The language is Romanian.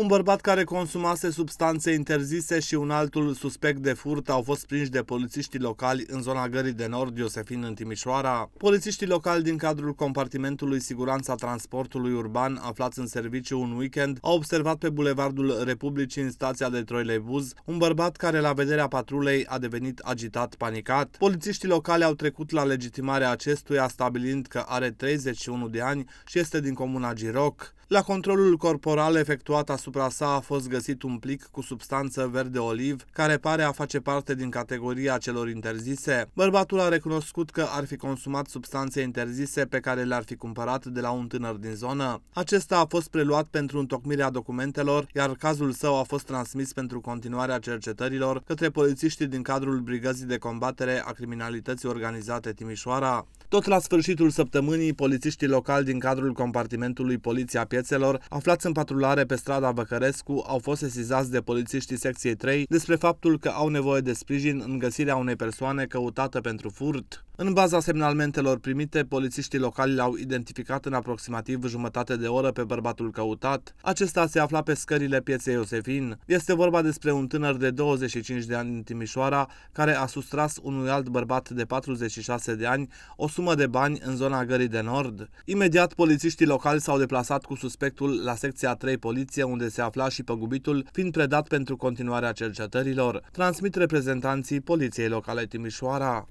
Un bărbat care consumase substanțe interzise și un altul suspect de furt au fost prinși de polițiștii locali în zona gării de nord Iosefin în Timișoara. Polițiștii locali din cadrul compartimentului Siguranța Transportului Urban aflați în serviciu un weekend au observat pe Bulevardul Republicii în stația de troilebuz un bărbat care la vederea patrulei a devenit agitat, panicat. Polițiștii locali au trecut la legitimarea acestuia stabilind că are 31 de ani și este din comuna Giroc. La controlul corporal efectuat asupra sa a fost găsit un plic cu substanță verde oliv, care pare a face parte din categoria celor interzise. Bărbatul a recunoscut că ar fi consumat substanțe interzise pe care le-ar fi cumpărat de la un tânăr din zonă. Acesta a fost preluat pentru întocmirea documentelor, iar cazul său a fost transmis pentru continuarea cercetărilor către polițiștii din cadrul Brigăzii de Combatere a Criminalității Organizate Timișoara. Tot la sfârșitul săptămânii, polițiștii locali din cadrul compartimentului Poliția Piețelor, aflați în patrulare pe strada Băcărescu, au fost sesizați de polițiștii secției 3 despre faptul că au nevoie de sprijin în găsirea unei persoane căutată pentru furt. În baza semnalmentelor primite, polițiștii locali l-au identificat în aproximativ jumătate de oră pe bărbatul căutat. Acesta se afla pe scările pieței Iosefin. Este vorba despre un tânăr de 25 de ani din Timișoara, care a sustras unui alt bărbat de 46 de ani o sumă de bani în zona Gării de Nord. Imediat, polițiștii locali s-au deplasat cu suspectul la secția 3 poliție, unde se afla și păgubitul, fiind predat pentru continuarea cercetărilor, transmit reprezentanții poliției locale Timișoara.